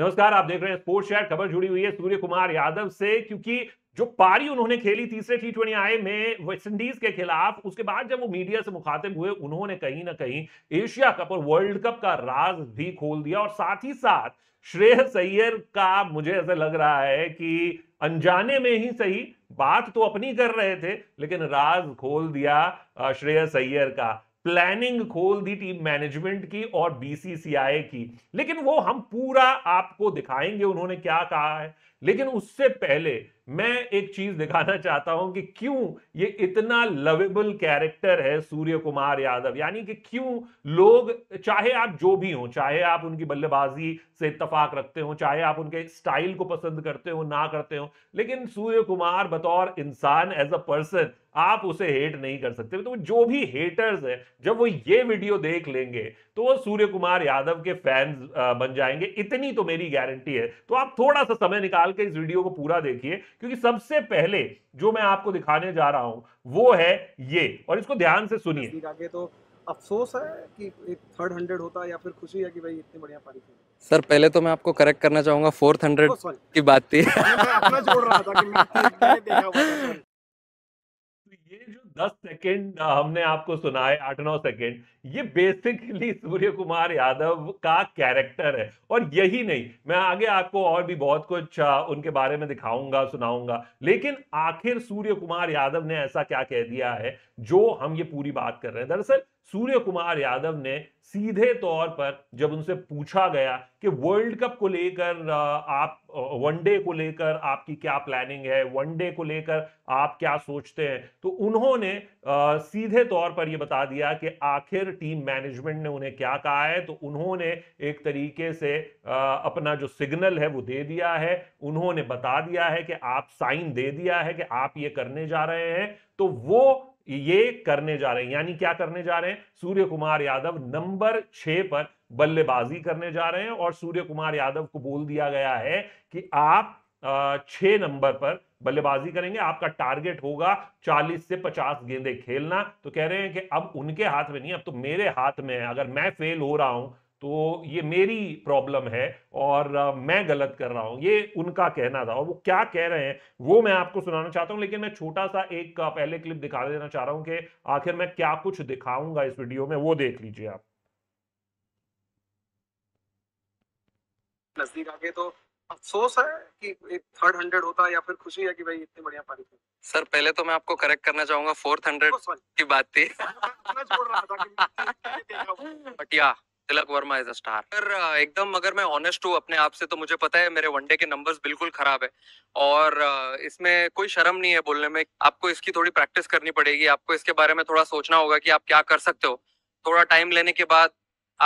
नमस्कार आप देख रहे हैं स्पोर्ट्स शेयर खबर जुड़ी हुई है सूर्य कुमार यादव से क्योंकि जो पारी उन्होंने खेली तीसरे टी ट्वेंटी आई में वेस्टइंडीज के खिलाफ उसके बाद जब वो मीडिया से मुखातिब हुए उन्होंने कहीं ना कहीं एशिया कप और वर्ल्ड कप का राज भी खोल दिया और साथ ही साथ श्रेय सैयर का मुझे ऐसा लग रहा है कि अनजाने में ही सही बात तो अपनी कर रहे थे लेकिन राज खोल दिया श्रेय सैयर का प्लानिंग खोल दी टीम मैनेजमेंट की और बीसीसीआई की लेकिन वो हम पूरा आपको दिखाएंगे उन्होंने क्या कहा है लेकिन उससे पहले मैं एक चीज दिखाना चाहता हूं कि क्यों ये इतना लवेबल कैरेक्टर है सूर्य कुमार यादव यानी कि क्यों लोग चाहे आप जो भी हो चाहे आप उनकी बल्लेबाजी से इतफाक रखते हो चाहे आप उनके स्टाइल को पसंद करते हो ना करते हो लेकिन सूर्य कुमार बतौर इंसान एज अ पर्सन आप उसे हेट नहीं कर सकते तो जो भी हेटर्स हैं जब वो ये वीडियो देख लेंगे तो वो सूर्य कुमार यादव के फैंस बन जाएंगे इतनी तो मेरी गारंटी है तो आप थोड़ा सा समय निकाल के इस वीडियो को पूरा देखिए क्योंकि सबसे पहले जो मैं आपको दिखाने जा रहा हूं वो है ये और इसको ध्यान से सुनिए आगे तो अफसोस है कि एक थर्ड हंड्रेड होता है या फिर खुशी है कि भाई इतनी बढ़िया पारी थी सर पहले तो मैं आपको करेक्ट करना चाहूंगा फोर्थ हंड्रेड की बात थी दस सेकेंड हमने आपको सुना है आठ नौ सेकेंड ये बेसिकली सूर्य कुमार यादव का कैरेक्टर है और यही नहीं मैं आगे आपको और भी बहुत कुछ उनके बारे में दिखाऊंगा सुनाऊंगा लेकिन आखिर सूर्य कुमार यादव ने ऐसा क्या कह दिया है जो हम ये पूरी बात कर रहे हैं दरअसल सूर्य कुमार यादव ने सीधे तौर पर जब उनसे पूछा गया कि वर्ल्ड कप को लेकर आप वनडे को लेकर आपकी क्या प्लानिंग है वनडे को लेकर आप क्या सोचते हैं तो उन्होंने सीधे तौर पर यह बता दिया कि आखिर टीम मैनेजमेंट ने उन्हें क्या कहा है तो उन्होंने एक तरीके से अपना जो सिग्नल है वो दे दिया है उन्होंने बता दिया है कि आप साइन दे दिया है कि आप ये करने जा रहे हैं तो वो ये करने जा रहे हैं यानी क्या करने जा रहे हैं सूर्य कुमार यादव नंबर छह पर बल्लेबाजी करने जा रहे हैं और सूर्य कुमार यादव को बोल दिया गया है कि आप छह नंबर पर बल्लेबाजी करेंगे आपका टारगेट होगा 40 से 50 गेंदे खेलना तो कह रहे हैं कि अब उनके हाथ में नहीं अब तो मेरे हाथ में है अगर मैं फेल हो रहा हूं तो ये मेरी प्रॉब्लम है और मैं गलत कर रहा हूं ये उनका कहना था और वो क्या कह रहे हैं वो मैं आपको सुनाना चाहता हूं लेकिन मैं छोटा सा एक पहले क्लिप दिखा देना चाह रहा हूं कि आखिर मैं क्या कुछ दिखाऊंगा इस वीडियो में वो देख लीजिए आप नजदीक आगे तो अफसोस है कि एक थर्ड हंड्रेड होता या फिर खुशी है कि भाई इतनी बढ़िया पारी सर पहले तो मैं आपको करेक्ट करना चाहूंगा फोर्थ हंड्रेड की बात थी but Tilak Varma is a star अगर एकदम अगर मैं ऑनेस्ट हूँ अपने आप से तो मुझे पता है मेरे वनडे के नंबर्स बिल्कुल खराब है और इसमें कोई शर्म नहीं है बोलने में आपको इसकी थोड़ी प्रैक्टिस करनी पड़ेगी आपको इसके बारे में थोड़ा सोचना होगा कि आप क्या कर सकते हो थोड़ा टाइम लेने के बाद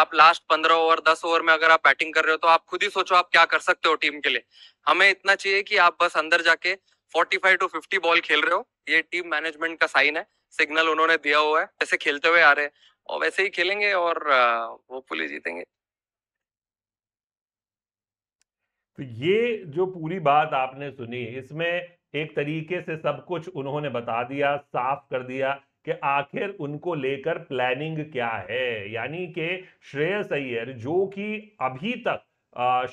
आप लास्ट पंद्रह ओवर दस ओवर में अगर आप बैटिंग कर रहे हो तो आप खुद ही सोचो आप क्या कर सकते हो टीम के लिए हमें इतना चाहिए कि आप बस अंदर जाके forty five to fifty ball खेल रहे हो ये टीम मैनेजमेंट का साइन है सिग्नल उन्होंने दिया हुआ है ऐसे खेलते हुए आ रहे हैं और वैसे ही खेलेंगे और पुलिस जीतेंगे तो ये जो पूरी बात आपने सुनी इसमें एक तरीके से सब कुछ उन्होंने बता दिया साफ कर दिया कि आखिर उनको लेकर प्लानिंग क्या है यानी कि श्रेयस अय्यर जो कि अभी तक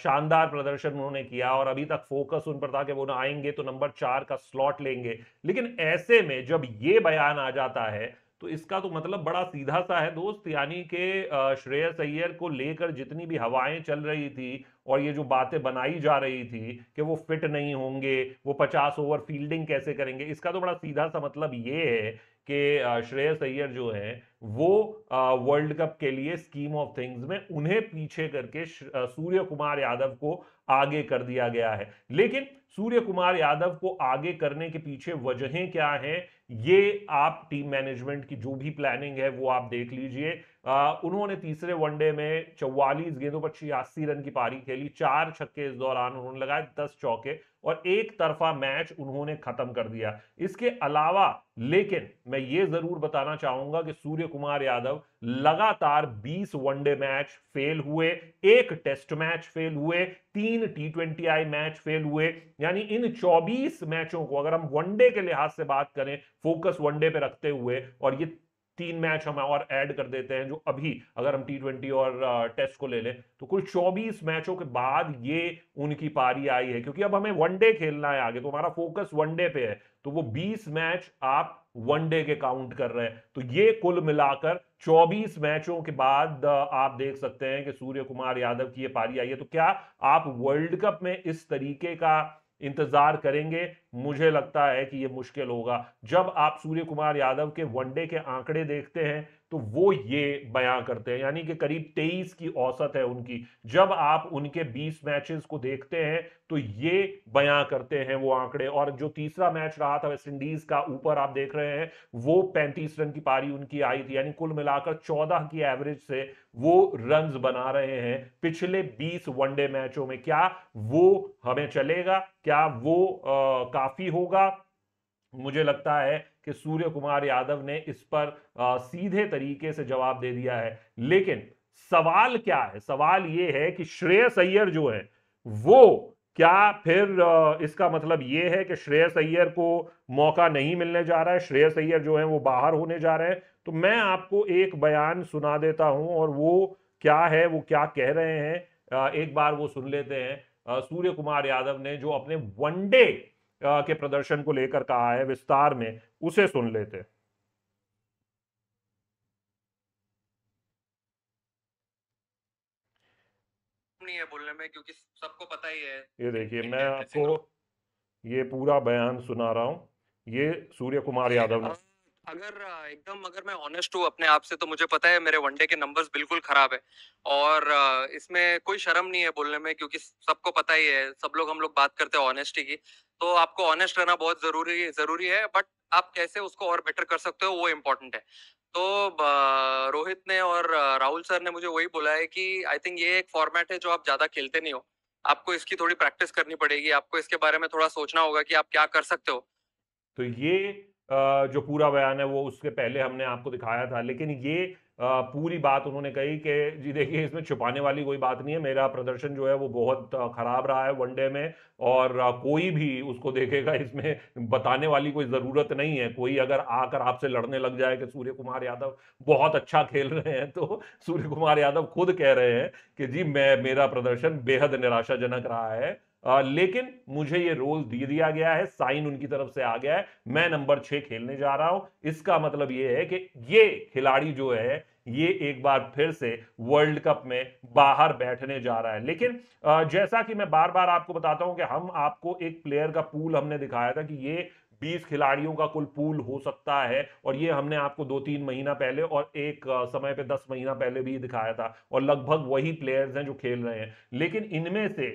शानदार प्रदर्शन उन्होंने किया और अभी तक फोकस उन पर था कि वो ना आएंगे तो नंबर चार का स्लॉट लेंगे लेकिन ऐसे में जब ये बयान आ जाता है तो इसका तो मतलब बड़ा सीधा सा है दोस्त यानी कि श्रेयस अय्यर को लेकर जितनी भी हवाएं चल रही थी और ये जो बातें बनाई जा रही थी कि वो फिट नहीं होंगे वो पचास ओवर फील्डिंग कैसे करेंगे इसका तो बड़ा सीधा सा मतलब ये है कि श्रेयस अय्यर जो है वो वर्ल्ड कप के लिए स्कीम ऑफ थिंग्स में उन्हें पीछे करके सूर्य कुमार यादव को आगे कर दिया गया है लेकिन सूर्य कुमार यादव को आगे करने के पीछे वजहें क्या हैं ये आप टीम मैनेजमेंट की जो भी प्लानिंग है वो आप देख लीजिए उन्होंने तीसरे वनडे में चौवालीस गेंदों पर छियासी रन की पारी खेली चार छक्के इस दौरान उन्होंने लगाए दस चौके और एक तरफा मैच उन्होंने खत्म कर दिया इसके अलावा लेकिन मैं ये जरूर बताना चाहूंगा कि सूर्य कुमार यादव लगातार 20 वनडे मैच फेल हुए एक टेस्ट मैच फेल हुए तीन T twenty I match fail हुए यानी इन 24 मैचों को अगर हम वनडे के लिहाज से बात करें फोकस वनडे पे रखते हुए और ये तीन मैच हम और ऐड कर देते हैं जो अभी अगर हम टी ट्वेंटी और टेस्ट को ले लें तो कुल 24 मैचों के बाद ये उनकी पारी आई है क्योंकि अब हमें वनडे खेलना है आगे तो हमारा फोकस वनडे पे है तो वो 20 मैच आप वनडे के काउंट कर रहे हैं तो ये कुल मिलाकर 24 मैचों के बाद आप देख सकते हैं कि सूर्य कुमार यादव की ये पारी आई है तो क्या आप वर्ल्ड कप में इस तरीके का इंतजार करेंगे मुझे लगता है कि ये मुश्किल होगा जब आप सूर्य कुमार यादव के वनडे के आंकड़े देखते हैं तो वो ये बयां करते हैं यानी कि करीब 23 की औसत है उनकी जब आप उनके 20 मैचेस को देखते हैं तो ये बयां करते हैं वो आंकड़े और जो तीसरा मैच रहा था वेस्ट इंडीज का ऊपर आप देख रहे हैं वो 35 रन की पारी उनकी आई थी यानी कुल मिलाकर 14 की एवरेज से वो रन बना रहे हैं पिछले 20 वनडे मैचों में क्या वो हमें चलेगा क्या वो आ, काफी होगा मुझे लगता है कि सूर्य कुमार यादव ने इस पर आ, सीधे तरीके से जवाब दे दिया है लेकिन सवाल क्या है सवाल ये है कि श्रेयस अय्यर जो है वो क्या फिर इसका मतलब ये है कि श्रेयस अय्यर को मौका नहीं मिलने जा रहा है श्रेयस अय्यर जो है वो बाहर होने जा रहे हैं तो मैं आपको एक बयान सुना देता हूं और वो क्या है वो क्या कह रहे हैं एक बार वो सुन लेते हैं सूर्य कुमार यादव ने जो अपने वनडे के प्रदर्शन को लेकर कहा है विस्तार में उसे सुन लेते नहीं है बोलने में क्योंकि सबको पता ही है ये देखिए मैं आपको ये पूरा बयान सुना रहा हूँ ये सूर्य कुमार यादव ने अगर एकदम अगर मैं ऑनेस्ट हूँ अपने आप से तो मुझे पता है मेरे वनडे के नंबर्स बिल्कुल खराब है और इसमें कोई शर्म नहीं है बोलने में क्योंकि सबको पता ही है सब लोग हम लोग बात करते हैं ऑनेस्टी की तो आपको ऑनेस्ट रहना बहुत जरूरी जरूरी है बट आप कैसे उसको और बेटर कर सकते हो वो इम्पोर्टेंट है तो रोहित ने और राहुल सर ने मुझे वही बोला है कि आई थिंक ये एक फॉर्मेट है जो आप ज्यादा खेलते नहीं हो आपको इसकी थोड़ी प्रैक्टिस करनी पड़ेगी आपको इसके बारे में थोड़ा सोचना होगा कि आप क्या कर सकते हो तो ये जो पूरा बयान है वो उसके पहले हमने आपको दिखाया था लेकिन ये पूरी बात उन्होंने कही कि जी देखिए इसमें छुपाने वाली कोई बात नहीं है मेरा प्रदर्शन जो है वो बहुत खराब रहा है वनडे में और कोई भी उसको देखेगा इसमें बताने वाली कोई ज़रूरत नहीं है कोई अगर आकर आपसे लड़ने लग जाए कि सूर्य कुमार यादव बहुत अच्छा खेल रहे हैं तो सूर्य कुमार यादव खुद कह रहे हैं कि जी मैं मेरा प्रदर्शन बेहद निराशाजनक रहा है आ, लेकिन मुझे ये रोल दे दिया गया है साइन उनकी तरफ से आ गया है मैं नंबर छह खेलने जा रहा हूं इसका मतलब ये है कि ये खिलाड़ी जो है ये एक बार फिर से वर्ल्ड कप में बाहर बैठने जा रहा है लेकिन जैसा कि मैं बार बार आपको बताता हूं कि हम आपको एक प्लेयर का पूल हमने दिखाया था कि ये 20 खिलाड़ियों का कुल पूल हो सकता है और ये हमने आपको दो तीन महीना पहले और एक समय पे दस महीना पहले भी दिखाया था और लगभग वही प्लेयर्स हैं जो खेल रहे हैं लेकिन इनमें से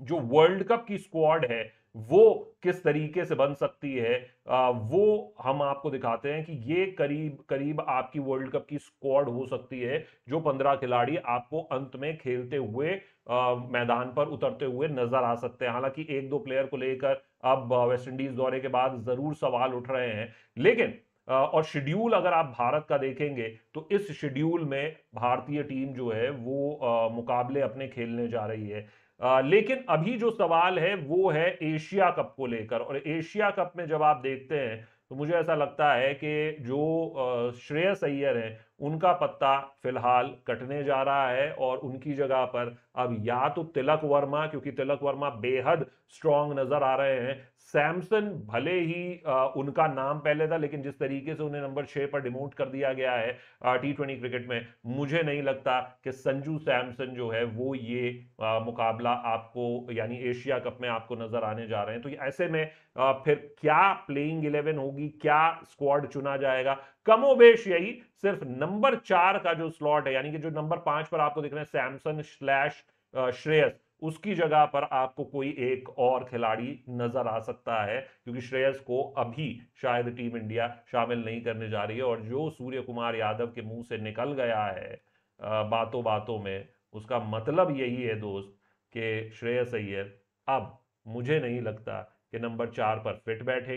जो वर्ल्ड कप की स्क्वाड है वो किस तरीके से बन सकती है आ, वो हम आपको दिखाते हैं कि ये करीब करीब आपकी वर्ल्ड कप की स्क्वाड हो सकती है जो पंद्रह खिलाड़ी आपको अंत में खेलते हुए आ, मैदान पर उतरते हुए नजर आ सकते हैं हालांकि एक दो प्लेयर को लेकर अब वेस्टइंडीज दौरे के बाद जरूर सवाल उठ रहे हैं लेकिन और शेड्यूल अगर आप भारत का देखेंगे तो इस शेड्यूल में भारतीय टीम जो है वो मुकाबले अपने खेलने जा रही है आ, लेकिन अभी जो सवाल है वो है एशिया कप को लेकर और एशिया कप में जब आप देखते हैं तो मुझे ऐसा लगता है कि जो श्रेयस अय्यर हैं उनका पत्ता फिलहाल कटने जा रहा है और उनकी जगह पर अब या तो तिलक वर्मा क्योंकि तिलक वर्मा बेहद स्ट्रांग नजर आ रहे हैं सैमसन भले ही आ, उनका नाम पहले था लेकिन जिस तरीके से उन्हें नंबर छह पर डिमोट कर दिया गया है टी ट्वेंटी क्रिकेट में मुझे नहीं लगता कि संजू सैमसन जो है वो ये आ, मुकाबला आपको यानी एशिया कप में आपको नजर आने जा रहे हैं तो ऐसे में आ, फिर क्या प्लेइंग इलेवन होगी क्या स्क्वाड चुना जाएगा कमोबेश यही सिर्फ नंबर चार का जो स्लॉट है यानी कि जो नंबर पांच पर आपको दिख रहे हैं सैमसन स्लैश श्रेयस उसकी जगह पर आपको कोई एक और खिलाड़ी नजर आ सकता है क्योंकि श्रेयस को अभी शायद टीम इंडिया शामिल नहीं करने जा रही है और जो सूर्य कुमार यादव के मुंह से निकल गया है बातों बातों में उसका मतलब यही है दोस्त कि श्रेयस अय्यर अब मुझे नहीं लगता कि नंबर चार पर फिट बैठे